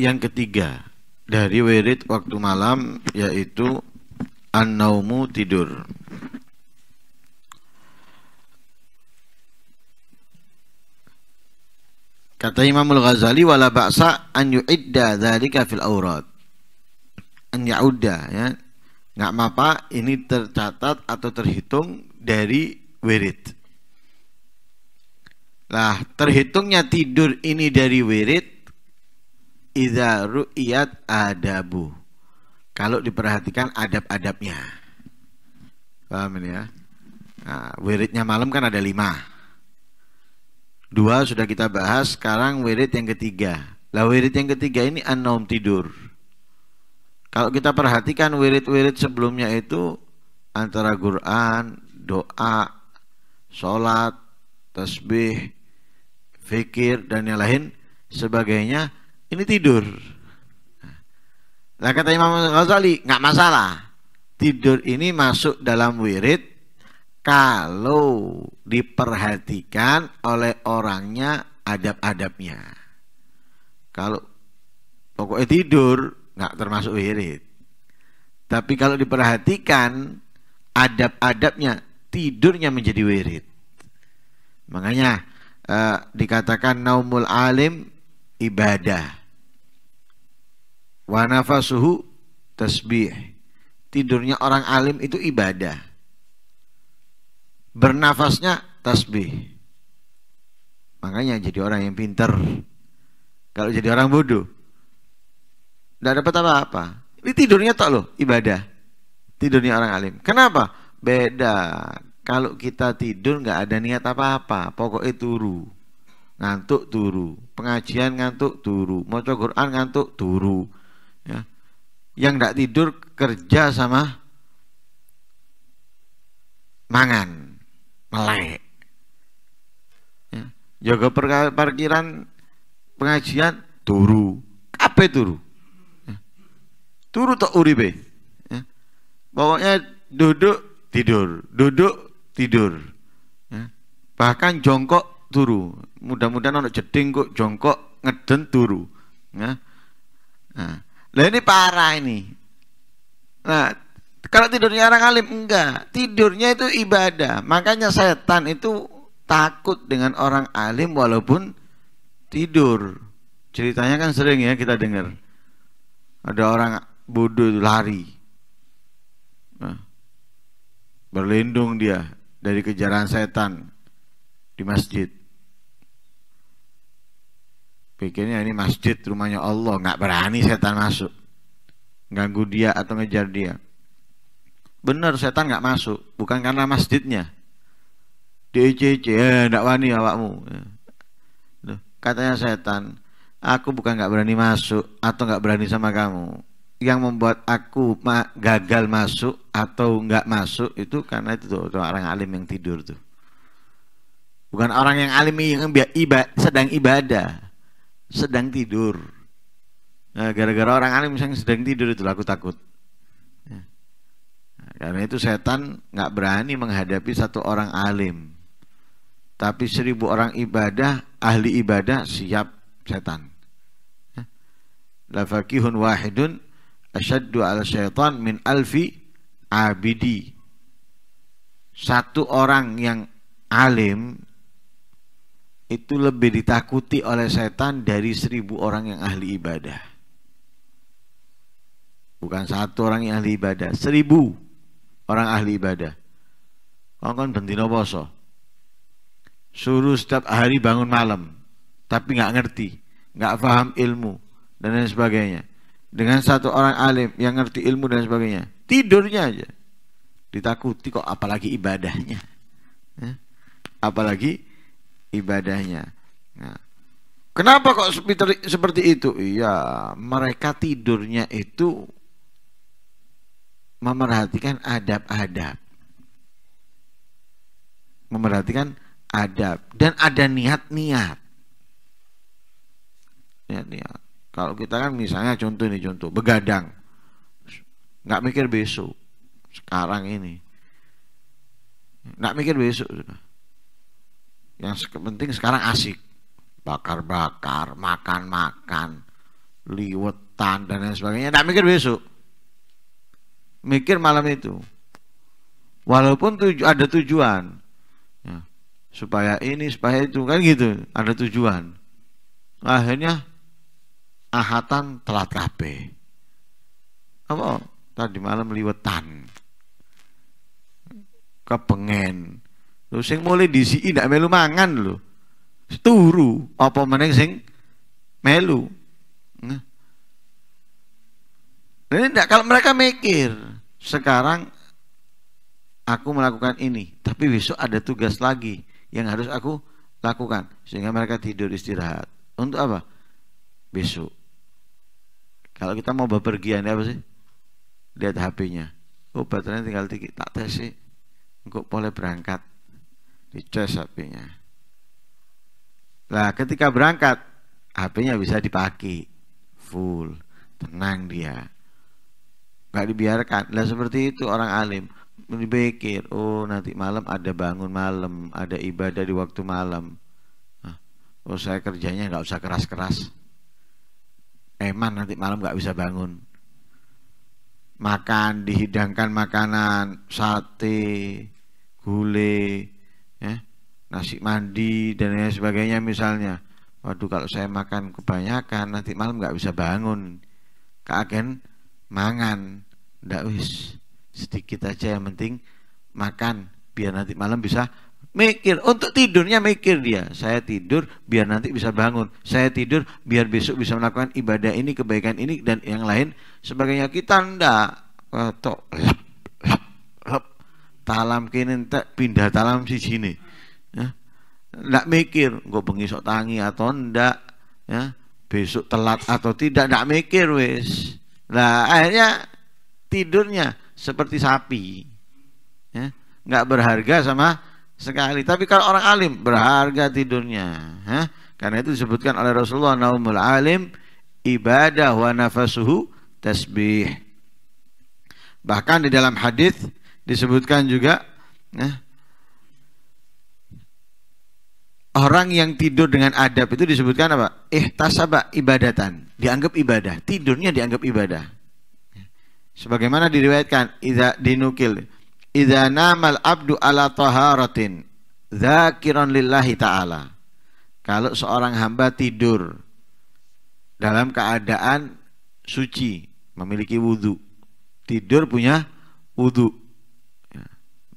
yang ketiga dari wirid waktu malam yaitu an tidur. Kata Imamul ghazali wala ba'sa an yu'idda dzalika fil aurat. An ya'udda ya. Enggak apa ini tercatat atau terhitung dari wirid. Lah, terhitungnya tidur ini dari wirid Iza ru'iyat adabu. Kalau diperhatikan adab-adabnya. Paham ini ya? Nah, wiridnya malam kan ada lima. Dua sudah kita bahas, sekarang wirid yang ketiga. Lah wirid yang ketiga ini an tidur. Kalau kita perhatikan wirid-wirid sebelumnya itu antara Quran, doa, sholat, tasbih, fikir dan yang lain sebagainya ini tidur. Nah kata Imam Ghazali nggak masalah tidur ini masuk dalam wirid kalau diperhatikan oleh orangnya adab-adabnya. Kalau pokoknya tidur nggak termasuk wirid. Tapi kalau diperhatikan adab-adabnya tidurnya menjadi wirid. Makanya eh, dikatakan naumul alim ibadah Wanafasuhu suhu tasbih. Tidurnya orang alim itu ibadah. Bernafasnya tasbih. Makanya jadi orang yang pintar. Kalau jadi orang bodoh, tidak dapat apa-apa. Ini tidurnya tak loh, ibadah. Tidurnya orang alim. Kenapa? Beda. Kalau kita tidur nggak ada niat apa-apa, pokoknya turu. Ngantuk turu, pengajian ngantuk turu, mau Quran ngantuk turu ya. yang tidak tidur kerja sama mangan melek ya. jaga parkiran pengajian turu kape turu ya. turu tak uribe ya. pokoknya duduk tidur duduk tidur ya. bahkan jongkok turu mudah-mudahan anak jeding kok jongkok ngeden turu ya. nah Nah ini parah ini. Nah, kalau tidurnya orang alim enggak, tidurnya itu ibadah. Makanya setan itu takut dengan orang alim walaupun tidur. Ceritanya kan sering ya kita dengar. Ada orang bodoh lari. Nah, berlindung dia dari kejaran setan di masjid pikirnya ini masjid rumahnya Allah nggak berani setan masuk ganggu dia atau ngejar dia bener setan nggak masuk bukan karena masjidnya DJC eh wani awakmu katanya setan aku bukan nggak berani masuk atau nggak berani sama kamu yang membuat aku ma gagal masuk atau nggak masuk itu karena itu tuh, tuh orang alim yang tidur tuh bukan orang yang alim yang iba sedang ibadah sedang tidur. Nah, gara-gara orang alim misalnya sedang tidur itu aku takut. Ya. Nah, karena itu setan nggak berani menghadapi satu orang alim. Tapi seribu orang ibadah, ahli ibadah siap setan. Ya. Lafakihun wahidun asyaddu ala syaitan min alfi abidi. Satu orang yang alim itu lebih ditakuti oleh setan dari seribu orang yang ahli ibadah. Bukan satu orang yang ahli ibadah, seribu orang ahli ibadah. Kongkon bentino poso. Suruh setiap hari bangun malam, tapi nggak ngerti, nggak paham ilmu dan lain sebagainya. Dengan satu orang alim yang ngerti ilmu dan sebagainya, tidurnya aja ditakuti kok apalagi ibadahnya. Ya. Apalagi ibadahnya. Nah, kenapa kok seperti itu? Iya, mereka tidurnya itu memerhatikan adab-adab. Memerhatikan adab dan ada niat-niat. Kalau kita kan misalnya contoh ini contoh begadang. nggak mikir besok. Sekarang ini. nggak mikir besok sudah yang penting sekarang asik bakar-bakar makan-makan liwetan dan lain sebagainya tidak mikir besok mikir malam itu walaupun tuju ada tujuan ya, supaya ini supaya itu kan gitu ada tujuan akhirnya ahatan telat kape apa tadi malam liwetan kepengen Lho sing mulai si tidak melu mangan lo, Turu apa meneng sing melu. Nah. Ini tidak kalau mereka mikir sekarang aku melakukan ini, tapi besok ada tugas lagi yang harus aku lakukan sehingga mereka tidur istirahat. Untuk apa? Besok. Kalau kita mau bepergian apa sih? Lihat HP-nya. Oh baterainya tinggal dikit. tak tes sih. Enggak boleh berangkat dicas HP-nya. Lah ketika berangkat HP-nya bisa dipakai full, tenang dia. Gak dibiarkan. Lah seperti itu orang alim berpikir, oh nanti malam ada bangun malam, ada ibadah di waktu malam. Oh saya kerjanya nggak usah keras-keras. Eman nanti malam nggak bisa bangun. Makan dihidangkan makanan sate, gulai, ya nasi mandi dan lain sebagainya misalnya waduh kalau saya makan kebanyakan nanti malam nggak bisa bangun Kaken mangan ndak wis sedikit aja yang penting makan biar nanti malam bisa mikir untuk tidurnya mikir dia saya tidur biar nanti bisa bangun saya tidur biar besok bisa melakukan ibadah ini kebaikan ini dan yang lain sebagainya kita ndak atau lap talam kene entek pindah talam sini ya ndak mikir gue pengisok tangi atau ndak ya besok telat atau tidak ndak mikir wes. nah akhirnya tidurnya seperti sapi ya nggak berharga sama sekali tapi kalau orang alim berharga tidurnya ya. karena itu disebutkan oleh Rasulullah naumul alim ibadah wa nafasuhu tasbih bahkan di dalam hadis disebutkan juga ya, orang yang tidur dengan adab itu disebutkan apa? Eh ibadatan, dianggap ibadah, tidurnya dianggap ibadah. Sebagaimana diriwayatkan ida dinukil idza namal abdu ala taharatin dzakiran lillahi taala. Kalau seorang hamba tidur dalam keadaan suci, memiliki wudhu, tidur punya wudhu,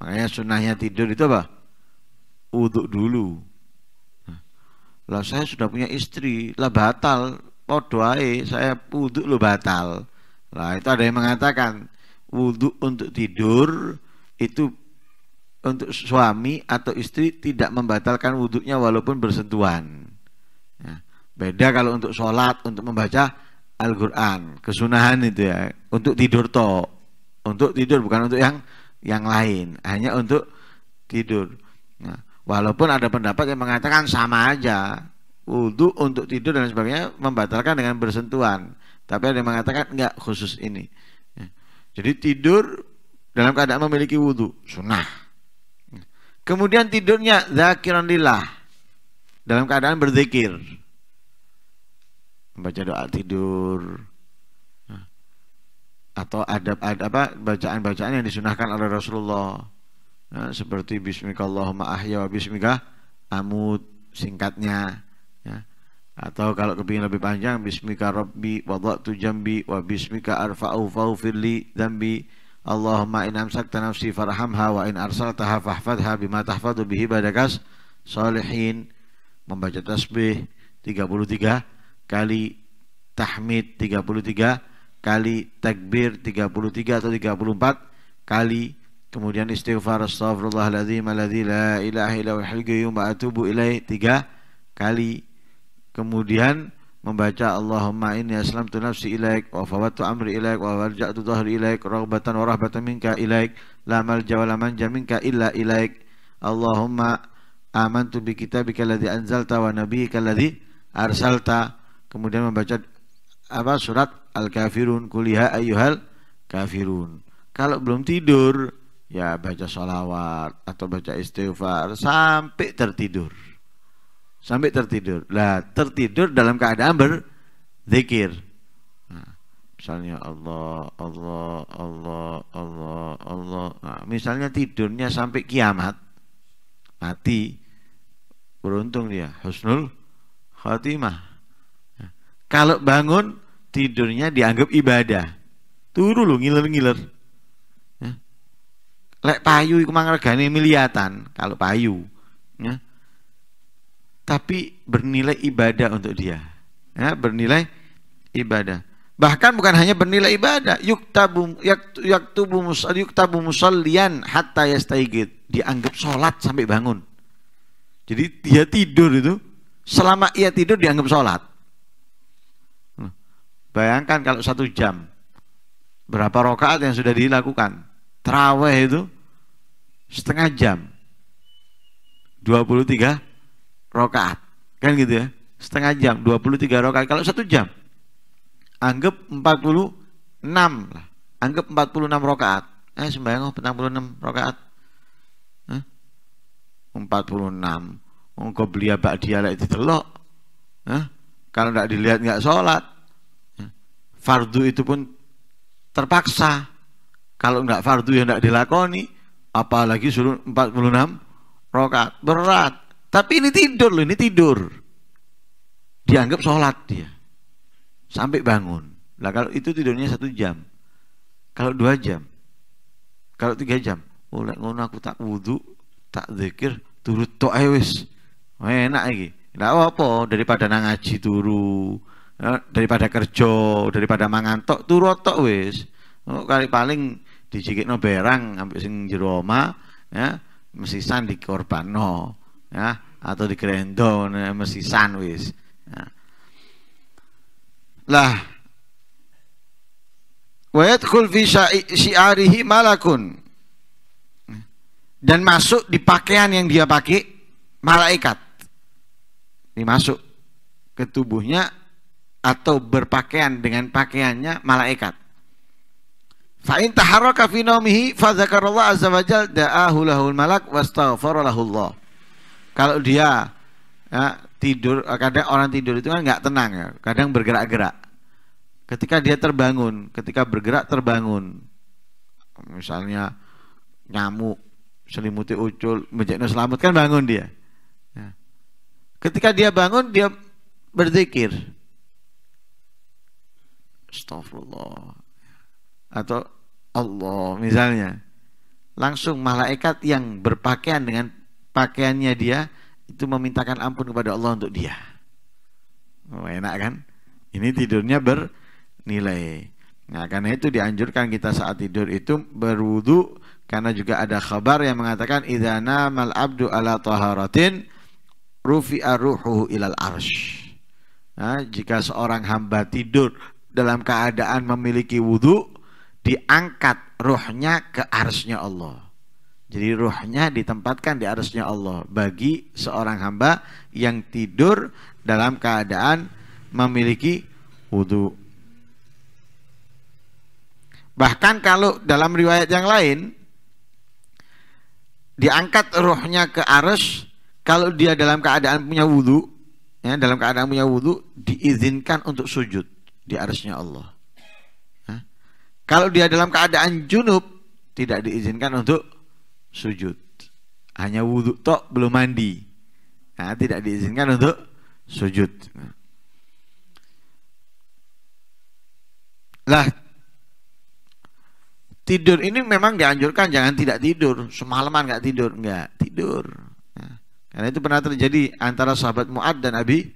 Makanya sunnahnya tidur itu apa? Uduk dulu. lah saya sudah punya istri, lah batal. Podoai, saya uduk lo batal. Lah itu ada yang mengatakan wudhu untuk tidur itu untuk suami atau istri tidak membatalkan wudhunya walaupun bersentuhan. Ya. beda kalau untuk sholat, untuk membaca Al-Quran, kesunahan itu ya, untuk tidur toh untuk tidur bukan untuk yang yang lain hanya untuk tidur nah, walaupun ada pendapat yang mengatakan sama aja wudhu untuk tidur dan sebagainya membatalkan dengan bersentuhan tapi ada yang mengatakan enggak khusus ini ya. jadi tidur dalam keadaan memiliki wudhu sunnah ya. kemudian tidurnya zakiran lillah dalam keadaan berzikir membaca doa tidur atau adab adab apa bacaan-bacaan yang disunahkan oleh Rasulullah ya, seperti Bismikallahumma ahya wa Bismika amud singkatnya ya. atau kalau kepingin lebih panjang Bismika Rabbi wadatu jambi wa Bismika arfa'u faufirli dambi Allahumma in amsakta nafsi farhamha wa in arsaltaha fahfadha bima tahfadu bihi badakas salihin membaca tasbih 33 kali tahmid 33 kali takbir 33 atau 34 kali kemudian istighfar astaghfirullahaladzim alladzi la ilaha illa huwal qayyum wa tiga ilaih 3 kali kemudian membaca Allahumma inni aslamtu nafsi ilaik wa fawattu amri ilaik wa warja'tu dhahri ilaik raghbatan wa rahbatan minka ilaik la malja wa la manja minka illa ilaik Allahumma amantu bi kitabika alladhi anzalta wa nabiyyika alladhi arsalta kemudian membaca apa surat al-kafirun kuliha ya ayuhal kafirun. Kalau belum tidur, ya baca sholawat atau baca istighfar sampai tertidur. Sampai tertidur. Lah, tertidur dalam keadaan berzikir. Nah, misalnya Allah, Allah, Allah, Allah, Allah. Nah, misalnya tidurnya sampai kiamat, mati. Beruntung dia, husnul khotimah. Nah, kalau bangun tidurnya dianggap ibadah turu lu ngiler-ngiler ya. lek payu iku mangregane miliatan kalau payu ya. tapi bernilai ibadah untuk dia ya, bernilai ibadah bahkan bukan hanya bernilai ibadah yuktabu yaktubu musalli yuktabu musallian hatta yastaigid dianggap sholat sampai bangun jadi dia tidur itu selama ia tidur dianggap sholat Bayangkan kalau satu jam berapa rokaat yang sudah dilakukan. Terawih itu setengah jam. 23 rokaat. Kan gitu ya. Setengah jam, 23 rokaat. Kalau satu jam, anggap 46 lah. Anggap 46 rokaat. Eh sembahyang oh, puluh 46 rokaat. Eh? 46. Engkau beli abak dia lah itu telok. Eh? Kalau tidak dilihat nggak sholat fardu itu pun terpaksa kalau enggak fardu yang enggak dilakoni apalagi suruh 46 rokat berat tapi ini tidur loh ini tidur dianggap sholat dia sampai bangun lah kalau itu tidurnya satu jam kalau dua jam kalau tiga jam oleh oh, ngono aku tak wudhu tak zikir turut tok wis enak lagi enggak apa apa daripada nangaji turu Ya, daripada kerja, daripada mangantok turu tok wis. Oh, kali paling dijikikno berang sampai sing jero omah ya mesisan dikorbano ya atau digrendo mesisan wis. Ya. Lah wa yadkhul fi syi'arihi malakun dan masuk di pakaian yang dia pakai malaikat dimasuk ke tubuhnya atau berpakaian dengan pakaiannya malaikat. Fa'in taharaka fi naumihi dzakarallahu azza wajal da'ahu lahul malak wastaghfarallahu. Allah. Kalau dia ya, tidur, kadang orang tidur itu kan nggak tenang ya, kadang bergerak-gerak. Ketika dia terbangun, ketika bergerak terbangun. Misalnya nyamuk, selimuti ucul, menjadi selamat kan bangun dia. Ya. Ketika dia bangun dia berzikir astagfirullah atau Allah misalnya langsung malaikat yang berpakaian dengan pakaiannya dia itu memintakan ampun kepada Allah untuk dia oh, enak kan ini tidurnya bernilai nah karena itu dianjurkan kita saat tidur itu berwudu karena juga ada kabar yang mengatakan idana mal abdu ala taharatin rufi aruhu ilal arsh Nah, jika seorang hamba tidur dalam keadaan memiliki wudhu diangkat rohnya ke arsnya Allah. Jadi rohnya ditempatkan di arsnya Allah bagi seorang hamba yang tidur dalam keadaan memiliki wudhu. Bahkan kalau dalam riwayat yang lain diangkat rohnya ke arus kalau dia dalam keadaan punya wudhu ya dalam keadaan punya wudhu diizinkan untuk sujud di arsnya Allah. Nah, Kalau dia dalam keadaan junub, tidak diizinkan untuk sujud. Hanya wudhu tok belum mandi. Nah, tidak diizinkan untuk sujud. Lah tidur ini memang dianjurkan jangan tidak tidur semalaman nggak tidur nggak tidur nah, karena itu pernah terjadi antara sahabat Muad dan Abi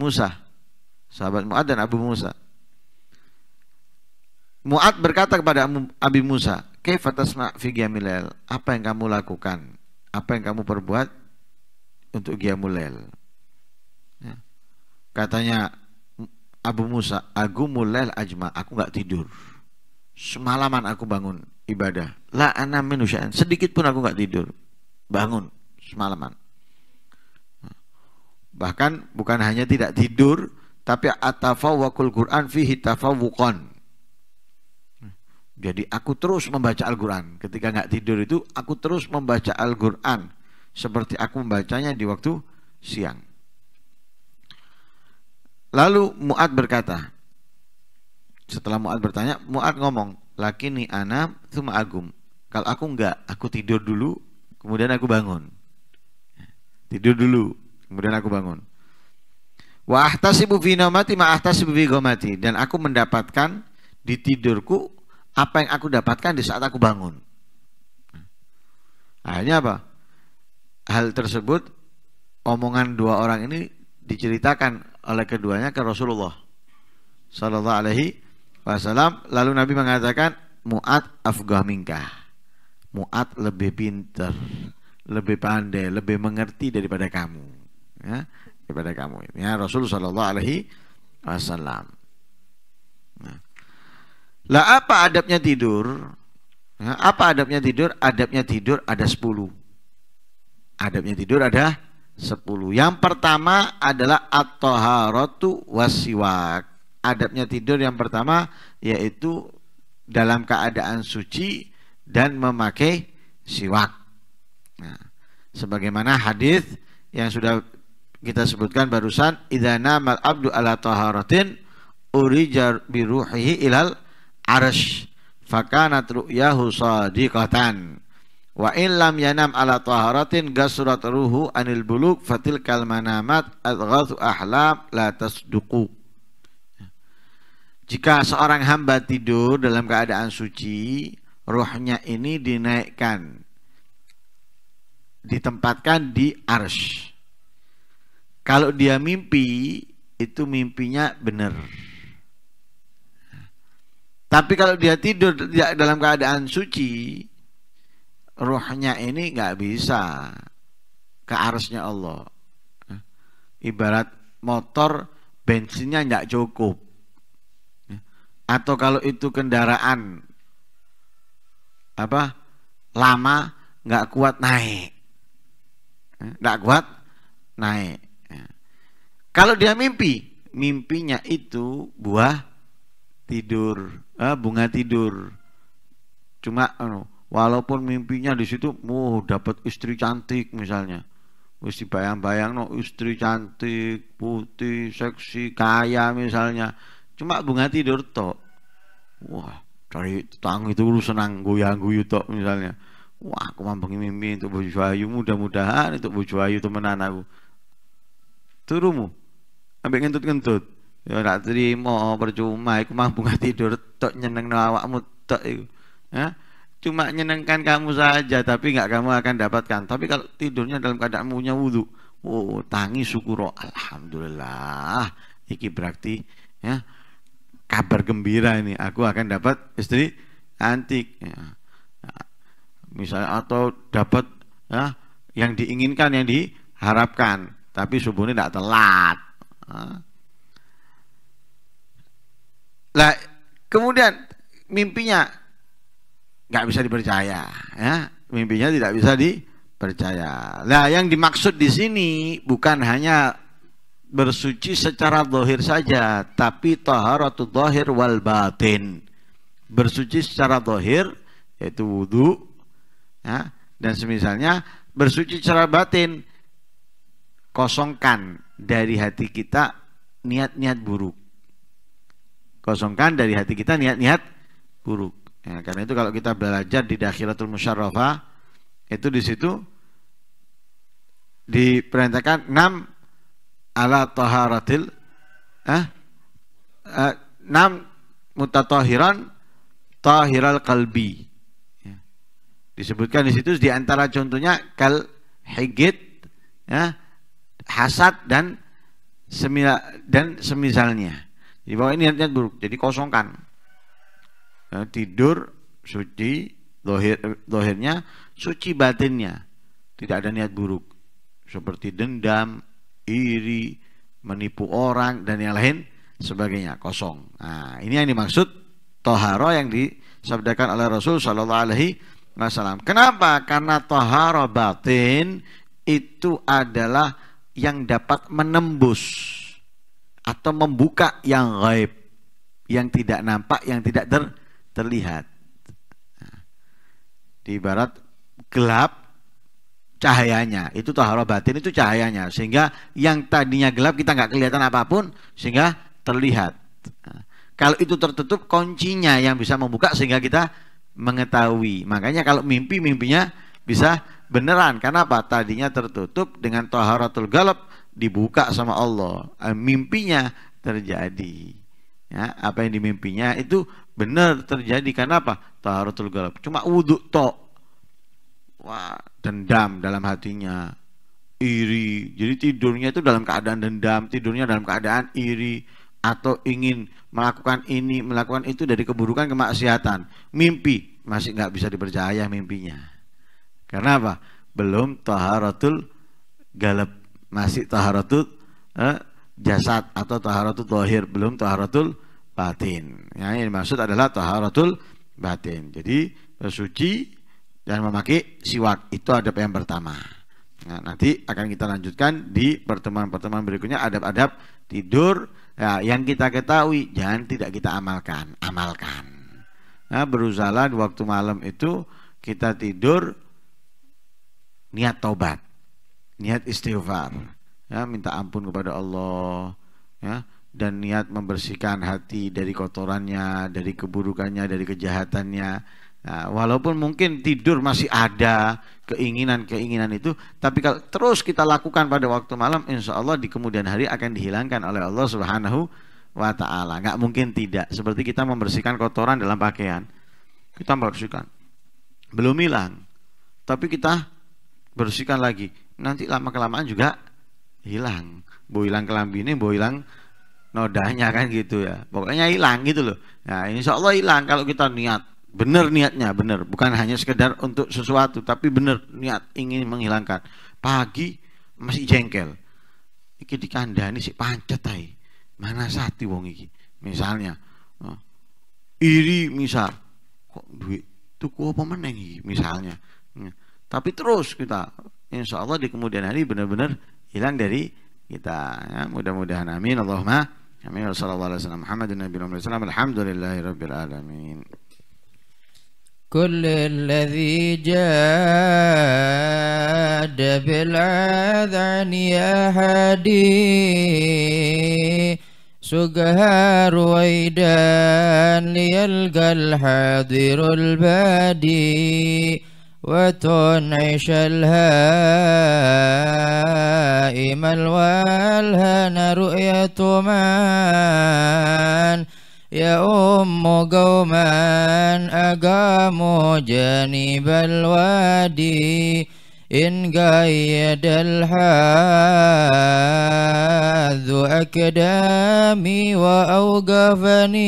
Musa sahabat Muad dan Abu Musa Mu'at berkata kepada Abi Musa, Kefatasma figiamilel, fi Apa yang kamu lakukan? Apa yang kamu perbuat untuk Giamulel? Ya. Katanya Abu Musa, Aku mulel ajma, aku nggak tidur. Semalaman aku bangun ibadah. La anaminusyan, sedikit pun aku nggak tidur. Bangun semalaman. Ya. Bahkan bukan hanya tidak tidur, tapi atafawakul Quran fihi tafawukon. Jadi aku terus membaca Al-Quran. Ketika nggak tidur itu, aku terus membaca Al-Quran. Seperti aku membacanya di waktu siang. Lalu Mu'ad berkata, setelah Mu'ad bertanya, Mu'ad ngomong, Lakini anam thuma agum. Kalau aku nggak aku tidur dulu, kemudian aku bangun. Tidur dulu, kemudian aku bangun. Wa ahtasibu fi namati ma ahtasibu fi gomati. Dan aku mendapatkan di tidurku apa yang aku dapatkan di saat aku bangun. Akhirnya apa? Hal tersebut omongan dua orang ini diceritakan oleh keduanya ke Rasulullah Sallallahu Alaihi Wasallam. Lalu Nabi mengatakan Muat afgah minkah. Muat lebih pinter, lebih pandai, lebih mengerti daripada kamu. Ya, daripada kamu. Ya Rasulullah Sallallahu Alaihi Wasallam. Nah, lah apa adabnya tidur? Nah, apa adabnya tidur? Adabnya tidur ada 10. Adabnya tidur ada 10. Yang pertama adalah at-taharatu wasiwak. Adabnya tidur yang pertama yaitu dalam keadaan suci dan memakai siwak. Nah, sebagaimana hadis yang sudah kita sebutkan barusan idza namal abdu ala taharatin urijar biruhihi ilal arsh fakanat ru'yahu sadiqatan wa in lam yanam ala taharatin gasurat ruhu anil buluk fatil kalmanamat adghathu ahlam la tasduqu jika seorang hamba tidur dalam keadaan suci ruhnya ini dinaikkan ditempatkan di arsh kalau dia mimpi itu mimpinya benar tapi kalau dia tidur dalam keadaan suci, rohnya ini nggak bisa ke arusnya Allah. Ibarat motor bensinnya nggak cukup. Atau kalau itu kendaraan apa lama nggak kuat naik, nggak kuat naik. Kalau dia mimpi, mimpinya itu buah tidur, eh, bunga tidur. Cuma anu, walaupun mimpinya di situ, oh, dapat istri cantik misalnya. mesti bayang bayang no istri cantik, putih, seksi, kaya misalnya. Cuma bunga tidur tok. Wah, cari tang itu lu senang goyang-guyu tok misalnya. Wah, aku mampengi mimpi untuk bojo mudah-mudahan untuk bojo ayu temenan aku. Turumu, ambil ngentut-ngentut. Ya ora trimo percuma iku mah bunga tidur tok nyenengno awakmu tok iku. Ya. Cuma nyenengkan kamu saja tapi nggak kamu akan dapatkan. Tapi kalau tidurnya dalam keadaan punya wudhu, oh tangi syukur alhamdulillah. Iki berarti ya kabar gembira ini aku akan dapat istri antik ya. ya. misalnya atau dapat ya yang diinginkan yang diharapkan tapi subuhnya tidak telat. ya. Lah kemudian mimpinya nggak bisa dipercaya, ya mimpinya tidak bisa dipercaya. Nah yang dimaksud di sini bukan hanya bersuci secara dohir saja, tapi taharatul dohir wal batin. Bersuci secara dohir yaitu wudhu, ya, dan semisalnya bersuci secara batin kosongkan dari hati kita niat-niat buruk kosongkan dari hati kita niat-niat buruk. Ya, karena itu kalau kita belajar di Dakhiratul Musyarrafa itu di situ diperintahkan enam ala taharatil eh, eh 6 mutatahiran tahiral kalbi ya. disebutkan di situ di antara contohnya kal higit ya, hasad dan semila, dan semisalnya jadi bahwa ini niatnya buruk. Jadi kosongkan. Ya, tidur suci dohir, dohirnya suci batinnya. Tidak ada niat buruk seperti dendam, iri, menipu orang dan yang lain sebagainya kosong. Nah, ini yang dimaksud toharo yang disabdakan oleh Rasul Shallallahu Alaihi Wasallam. Kenapa? Karena toharo batin itu adalah yang dapat menembus atau membuka yang gaib, yang tidak nampak, yang tidak ter, terlihat. di barat gelap cahayanya, itu taharah batin itu cahayanya, sehingga yang tadinya gelap kita nggak kelihatan apapun, sehingga terlihat. kalau itu tertutup, kuncinya yang bisa membuka sehingga kita mengetahui. Makanya kalau mimpi mimpinya bisa beneran. Karena apa? Tadinya tertutup dengan taharatul galap dibuka sama Allah eh, mimpinya terjadi ya apa yang dimimpinya itu benar terjadi karena apa taharotul galab cuma wudhu tok wah dendam dalam hatinya iri jadi tidurnya itu dalam keadaan dendam tidurnya dalam keadaan iri atau ingin melakukan ini melakukan itu dari keburukan kemaksiatan mimpi masih nggak bisa dipercaya mimpinya karena apa belum taharatul galab masih taharatul eh, jasad atau taharatul dohir belum taharatul batin ya, yang dimaksud adalah taharatul batin jadi bersuci dan memakai siwak itu adab yang pertama nah, nanti akan kita lanjutkan di pertemuan-pertemuan berikutnya adab-adab tidur ya, yang kita ketahui jangan tidak kita amalkan amalkan nah, berusaha di waktu malam itu kita tidur niat taubat niat istighfar ya minta ampun kepada Allah ya dan niat membersihkan hati dari kotorannya dari keburukannya dari kejahatannya nah, walaupun mungkin tidur masih ada keinginan-keinginan itu tapi kalau terus kita lakukan pada waktu malam insya Allah di kemudian hari akan dihilangkan oleh Allah subhanahu wa ta'ala nggak mungkin tidak seperti kita membersihkan kotoran dalam pakaian kita membersihkan belum hilang tapi kita bersihkan lagi nanti lama kelamaan juga hilang bu hilang ini, bu hilang nodanya kan gitu ya pokoknya hilang gitu loh nah insya Allah hilang kalau kita niat bener niatnya bener, bukan hanya sekedar untuk sesuatu tapi bener niat ingin menghilangkan pagi masih jengkel iki ini si pancet ay. mana sati wong iki misalnya oh. iri misal kok duit tuku apa meneng iki misalnya tapi terus kita insya Allah di kemudian hari benar-benar hilang dari kita ya, mudah-mudahan amin Allahumma amin Wassalamualaikum warahmatullahi wabarakatuh. كل الذي جاد بالعذن يا هادي سجهر ويدان ليلقى الحاضر البادي وتنعش الهائم الوالهن رؤية من يا أم قوما أقاموا جانب الوادي إن قيد الحاذ أكدامي وأوقفني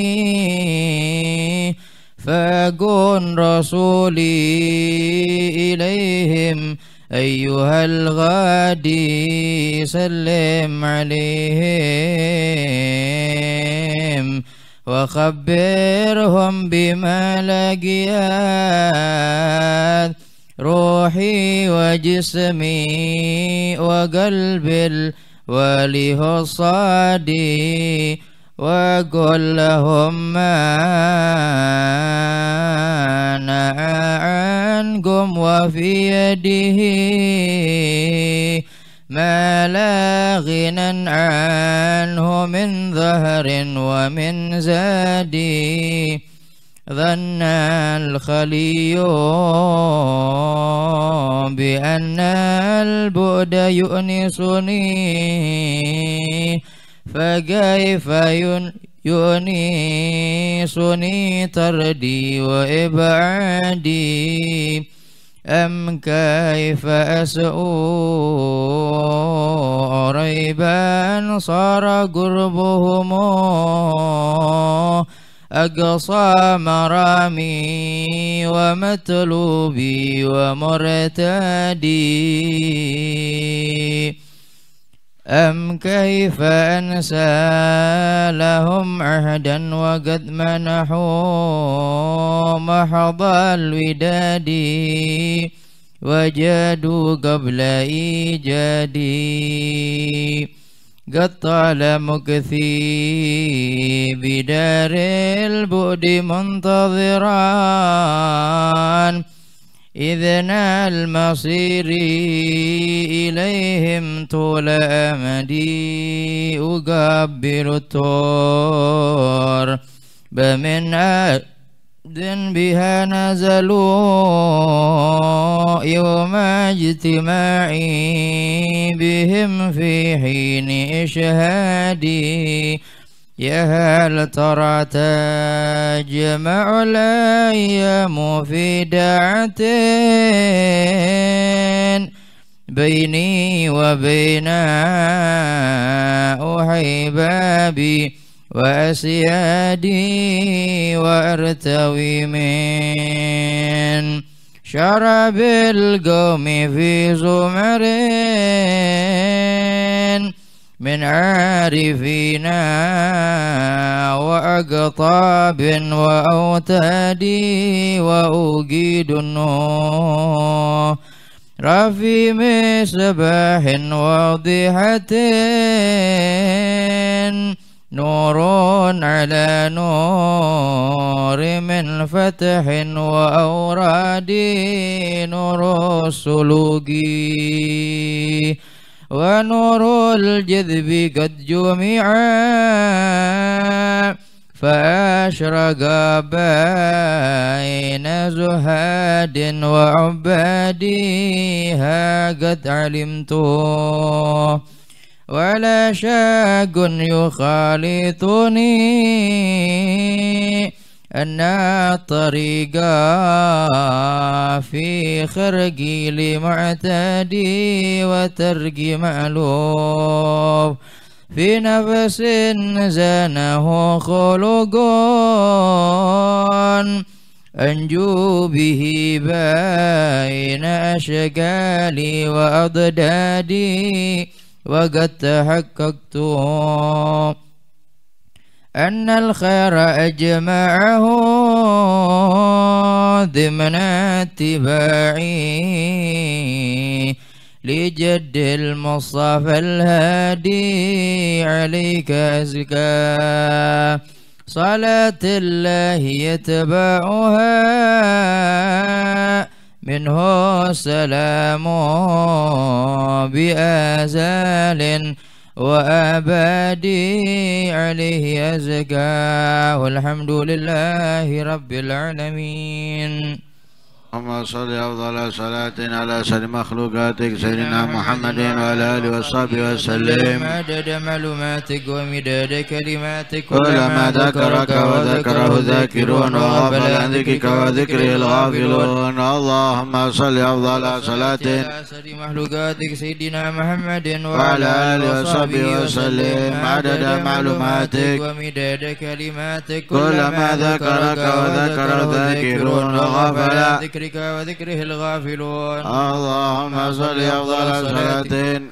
وفاق رسولي إليهم أيها الغادي سلم عليهم وخبرهم بما لقيت روحي وجسمي وقلبي الوالي الصادق وقل لهم ما نعى عنكم وفي يده ما لا غنى عنه من ظهر ومن زاد ظن الخلي بأن البؤد يؤنسني فكيف يؤنسني تردي وإبعادي أم كيف أسوء ريبا صار قربهم أقصى مرامي ومطلوبي ومرتدي أم كيف أنسى لهم عهدا وقد منحوا محض الوداد وجادوا قبل إيجادي قد طال مكثي بدار البؤد منتظران إذ المصير إليهم طول أمدي أقبل التور بمن عبد بها نزلوا يوم اجتماعي بهم في حين إشهادي يا هل ترى تجمع الأيام في دعتين بيني وبين أحبابي وأسيادي وأرتوي من شرب القوم في زمرين من عارفين وأقطاب وأوتاد وأجيد النور رفي مسبح واضحة نور على نور من فتح وأوراد نور السلوكي ونور الجذب قد جمع فأشرق بين زهاد وعباديها قد علمت ولا شاق يخالطني أن طريقا في خرقي لمعتدي وترقي معلوب في نفس زانه خلق أنجو به بين أشكالي وأضدادي وقد تحققت أن الخير أجمعه ضمن اتباعي لجد المصطفى الهادي عليك أزكى صلاة الله يتبعها منه سلام بأزال وأبادي عليه أزكاه الحمد لله رب العالمين اللهم صل افضل صلاه على سيد مخلوقاتك سيدنا محمد وعلى اله وصحبه وسلم عدد معلوماتك ومداد كلماتك كلما ذكرك وذكره ذاكرون وغفل عن ذكرك وذكره الغافلون اللهم صل افضل صلاه على سيد مخلوقاتك سيدنا محمد وعلى اله وصحبه وسلم عدد معلوماتك ومداد كلماتك كلما ذكرك وذكره ذاكرون وغفل ذكرك وذكره الغافلون اللهم صل أفضل صلاتين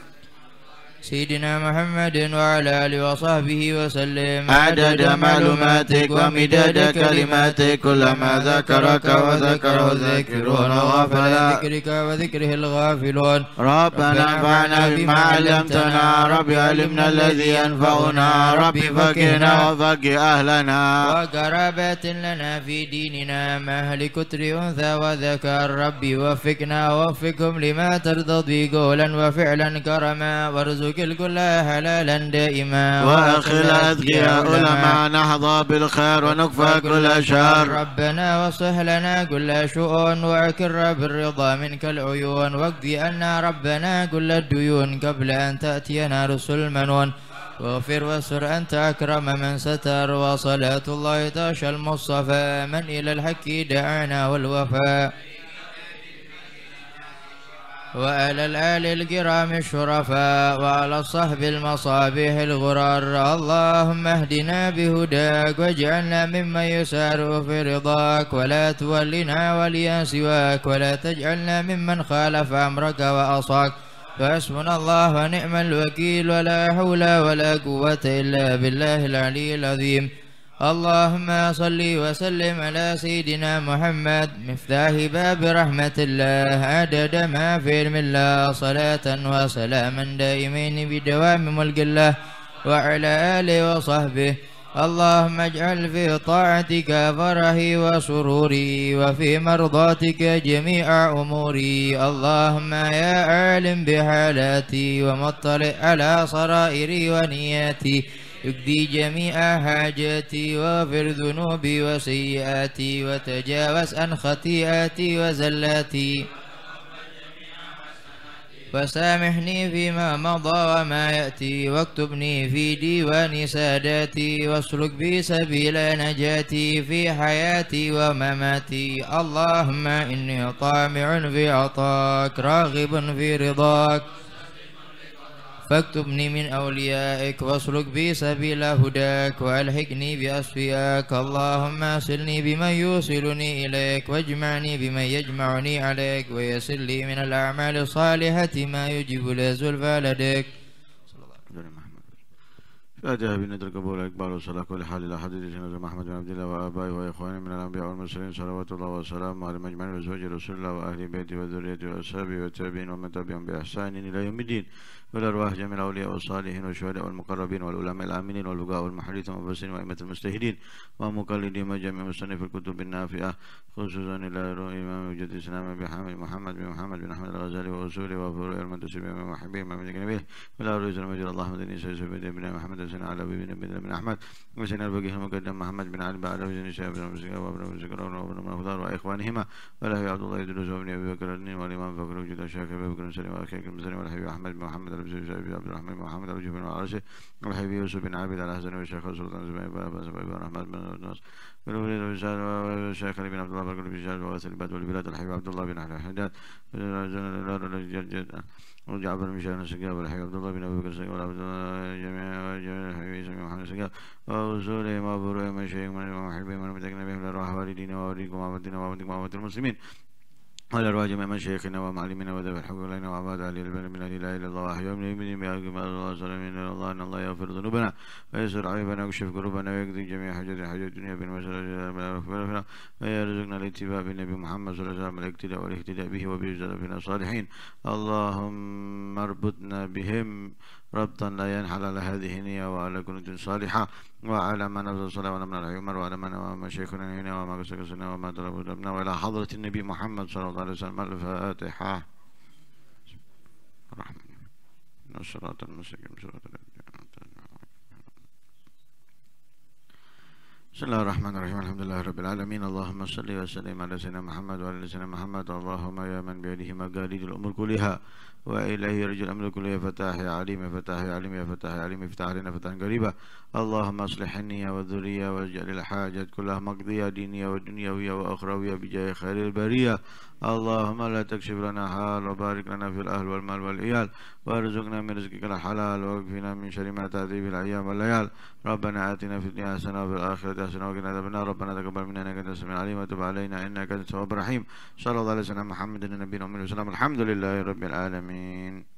سيدنا محمد وعلى آله وصحبه وسلم عدد معلوماتك ومداد كلماتك كلما ذكرك وذكره الذاكرون وغفل ذكرك وذكره الغافلون ربنا انفعنا بما علمتنا ربي علمنا الذي ينفعنا ربي فقهنا وفقه أهلنا وقرابات لنا في ديننا ما كتر أنثى وذكر ربي وفقنا ووفقهم لما ترضى به قولا وفعلا كرما وارزق الكل كلها هلالا دائما وأخي الأذكياء لما نحظى بالخير ونكفى كل شر ربنا وصح لنا كل شؤون وأكر بالرضا منك العيون واقضي أن ربنا كل الديون قبل أن تأتينا رسل منون واغفر واستر أنت أكرم من ستر وصلاة الله تاشى المصطفى من إلى الحق دعانا والوفاء وعلى الآل الكرام الشرفاء وعلى الصحب المصابيح الغرار اللهم اهدنا بهداك واجعلنا ممن يسار في رضاك ولا تولنا وليا سواك ولا تجعلنا ممن خالف أمرك وأصاك فاسمنا الله ونعم الوكيل ولا حول ولا قوة إلا بالله العلي العظيم اللهم صل وسلم على سيدنا محمد مفتاح باب رحمة الله عدد ما في علم الله صلاة وسلاما دائمين بدوام ملك الله وعلى آله وصحبه اللهم اجعل في طاعتك فرحي وسروري وفي مرضاتك جميع أموري اللهم يا عالم بحالاتي ومطلع على صرائري ونياتي يقضي جميع حاجاتي واغفر ذنوبي وسيئاتي وتجاوز عن خطيئاتي وزلاتي فسامحني فيما مضى وما يأتي واكتبني في ديوان ساداتي واسلك بي سبيل نجاتي في حياتي ومماتي اللهم إني طامع في عطاك راغب في رضاك فاكتبني من أوليائك واسلك بي سبيل هداك وألحقني بأصفياك اللهم أصلني بمن يوصلني إليك واجمعني بمن يجمعني عليك ويسر لي من الأعمال الصالحة ما يجب لزلفى زلفى لديك فاتها بندر قبول إقبال والصلاة كل حال إلى حضرة سيدنا محمد بن عبد الله وآبائه وإخوانه من الأنبياء والمرسلين صلوات الله وسلامه على مجمع وزوج رسول الله وأهل بيته وذريته وأصحابه والتابعين ومن تبعهم بإحسان إلى يوم الدين بالأرواح جميع الأولياء والصالحين والشهداء والمقربين والعلماء الآمنين والبقاء والمحرثين والمفسرين وأئمة المجتهدين ومقلدين جميع مصنف الكتب النافئة خصوصا إلى إمام وجود الإسلام بحامد محمد بن محمد بن أحمد الغزالي وأصوله وفروع المنتسب بن محمد بن نبيل ولا رئيس المجد اللهم دني سيسوف بن محمد بن على بن بن بن أحمد وسيدنا الفقيه المقدم محمد بن علي بن بن شاب بن مسكر وابن مسكر وابن منفضار وإخوانهما وله عبد الله يدرس وابن أبي بكر والإمام فقر وجود الشاكر أبي بكر سليم وأخي سليم والحبيب أحمد بن محمد بن عبد الرحمن بن محمد أبو بن عرشة الحبيب يوسف بن عابد الحسن والشيخ سلطان زبير بن عباس بن أحمد بن الناس والوليد بن سعد والشيخ بن عبد الله بن بن سعد وغسل الباد والبلاد الحبيب عبد الله بن الحداد وجعفر بن شاهين السقاف والحبيب عبد الله بن أبي بكر السقاف والعبد الله جميع جميع الحبيب سمي محمد السقاف ورسولهم وبروهم وشيخ من محبهم ومتكنا بهم لأرواح والدينا وأوليكم وأمتنا وأمتكم وأمت المسلمين على أرواج من شيخنا ومعلمنا وذوي الحق علينا وعباد علي البن من لا إله إلا الله وحده من يؤمن بما الله سلم إلى الله أن الله يغفر ذنوبنا ويسر عيوبنا ويكشف كروبنا ويقضي جميع حاجات حاجات الدنيا بالمسألة ويرزقنا الاتباع بالنبي محمد صلى الله عليه وسلم الاقتداء والاهتداء به وبسلفنا الصالحين اللهم اربطنا بهم ربطا لا ينحل على هذه النية وعلى كنة صالحة وعلى ما نزل صلى وعلى من العمر وعلى من وما شيخنا هنا وما قسقسنا وما طلبوا دمنا وإلى حضرة النبي محمد صلى الله عليه وسلم الفاتحة رحمة الصراط المستقيم صراط بسم الله الرحمن الرحيم الحمد لله رب العالمين اللهم صل وسلم على سيدنا محمد وعلى سيدنا محمد اللهم يا من بيده مقاليد الأمور كلها وإليه يرجع الأمر كله يا فتاح يا عليم يا فتاح يا عليم يا فتاح يا عليم افتح علينا فتحا قريبا اللهم اصلح النية والذرية واجعل الحاجات كلها مقضية دينية ودنيوية وأخروية بجاه خير البرية اللهم لا تكشف لنا حال وبارك لنا في الأهل والمال والعيال وارزقنا من رزقك الحلال واكفنا من شر ما تأتي في الأيام والليال ربنا آتنا في الدنيا حسنة وفي الآخرة حسنة وقنا عذاب النار ربنا تقبل منا إنك أنت السميع العليم وتب علينا إنك أنت التواب الرحيم صلى الله عليه وسلم محمد النبي وأمه وسلم الحمد لله رب العالمين screen